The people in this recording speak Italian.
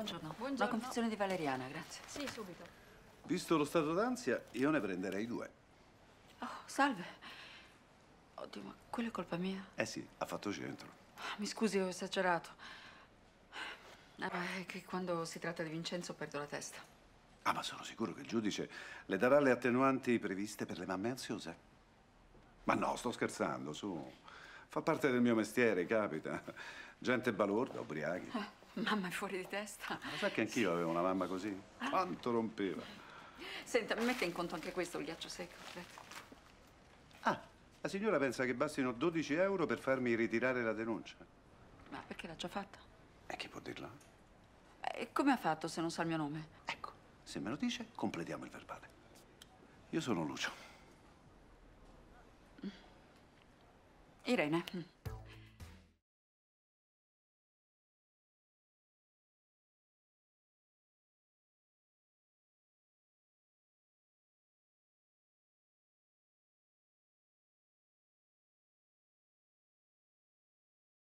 Buongiorno. Buongiorno. Una confezione di valeriana, grazie. Sì, subito. Visto lo stato d'ansia, io ne prenderei due. Oh, salve. Oddio, ma quella è colpa mia? Eh sì, ha fatto centro. Mi scusi, ho esagerato. Eh, è che quando si tratta di Vincenzo perdo la testa. Ah, ma sono sicuro che il giudice le darà le attenuanti previste per le mamme ansiose. Ma no, sto scherzando, su. Fa parte del mio mestiere, capita. Gente balorda, ubriachi. Eh. Mamma è fuori di testa. Ma sai che anch'io avevo una mamma così? Ah. Quanto rompeva. Senta, mi mette in conto anche questo, il ghiaccio secco. Ah, la signora pensa che bastino 12 euro per farmi ritirare la denuncia? Ma perché l'ha già fatta? E chi può dirla? E eh, come ha fatto se non sa il mio nome? Ecco, se me lo dice, completiamo il verbale. Io sono Lucio. Irene.